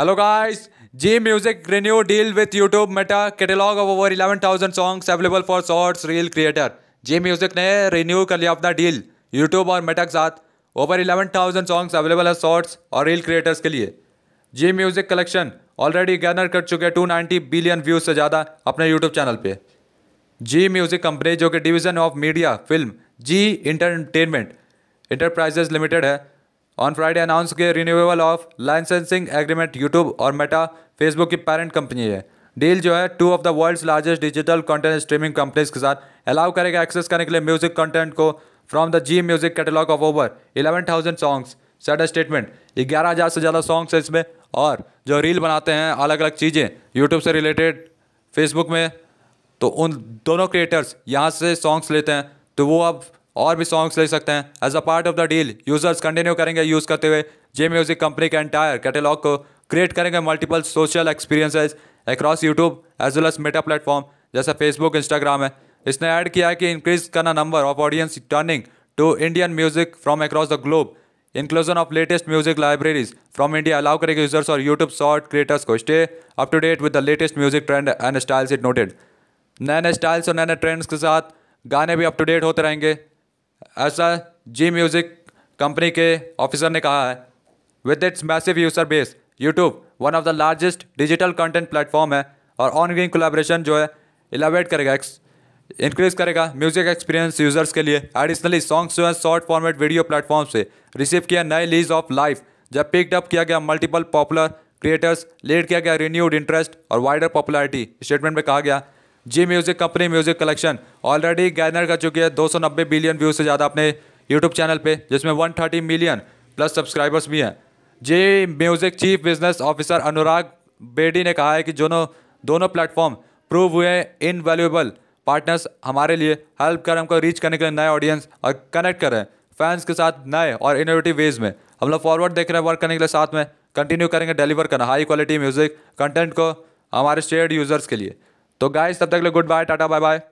hello guys Zee music renew deal with YouTube Meta catalogue of over thousand songs available for shorts reel creator Zee music ने renew कर लिया अपना deal YouTube और Meta के साथ over thousand songs available है shorts और reel creators के लिए Zee music collection already garner कर चुके हैं टू बिलियन व्यूज से ज़्यादा अपने यूट्यूब चैनल पर जी म्यूजिक कंपनी जो कि division of media film Zee entertainment enterprises limited है ऑन फ्राइडे अनाउंस किए renewable of licensing agreement YouTube और मेटा फेसबुक की पेरेंट कंपनी है डील जो है two of the world's largest digital content streaming companies के साथ अलाउ करेगा एक्सेस करने के लिए म्यूजिक कंटेंट को from the Zee music catalogue of over eleven thousand songs सडन स्टेटमेंट ग्यारह हज़ार से ज़्यादा सॉन्ग्स हैं इसमें और जो रील बनाते हैं अलग अलग चीज़ें यूट्यूब से रिलेटेड फेसबुक में तो उन दोनों क्रिएटर्स यहाँ से सॉन्ग्स लेते हैं तो वो अब और भी सॉन्ग्स ले सकते हैं as a part of the deal users continue करेंगे यूज़ करते हुए जे म्यूजिक कंपनी के एंटायर कैटेलॉग को क्रिएट करेंगे multiple social experiences across YouTube as well as Meta platform जैसा फेसबुक इंस्टाग्राम है इसने ऐड किया है कि इंक्रीज करना number of audience turning to Indian music from across the globe inclusion of latest music libraries from India allow करेगी users और YouTube short creators को stay up to date with the latest music trend and styles it noted नए नए styles और नए नए trends के साथ गाने भी अप टू डेट होते रहेंगे ऐसा जी म्यूज़िक कंपनी के ऑफिसर ने कहा है with its massive user base YouTube one of the largest digital content platform है और ऑन ग्रीन जो है इलाबरेट करेगा इंक्रीज करेगा म्यूजिक एक्सपीरियंस यूजर्स के लिए एडिशनली सॉन्ग्स जो है शॉर्ट फॉर्मेट वीडियो प्लेटफॉर्म से रिसीव किया नए लीज ऑफ लाइफ जब पिकड अप किया गया मल्टीपल पॉपुलर क्रिएटर्स लीड किया गया रिन्यूड इंटरेस्ट और वाइडर पॉपुलरिटी स्टेटमेंट में कहा गया Zee music company music collection already garner कर चुकी है नब्बे बिलियन व्यूज़ से ज़्यादा अपने यूट्यूब चैनल पर जिसमें थर्टी मिलियन प्लस सब्सक्राइबर्स भी हैं Zee music chief business officer Anurag Bedi ने कहा है कि दोनों दोनों प्लेटफॉर्म प्रूव हुए इन वैल्यूएबल पार्टनर्स हमारे लिए हेल्प कर हमको रीच करने के लिए नए ऑडियंस और कनेक्ट करें फैंस के साथ नए और इनोवेटिव वेज में हम लोग फॉरवर्ड देख रहे हैं वर्क करने के लिए साथ में कंटिन्यू करेंगे डिलीवर करना हाई क्वालिटी म्यूज़िक कंटेंट को हमारे शेयर्ड यूज़र्स के लिए तो गाइस तब तक के लिए good bye tata bye bye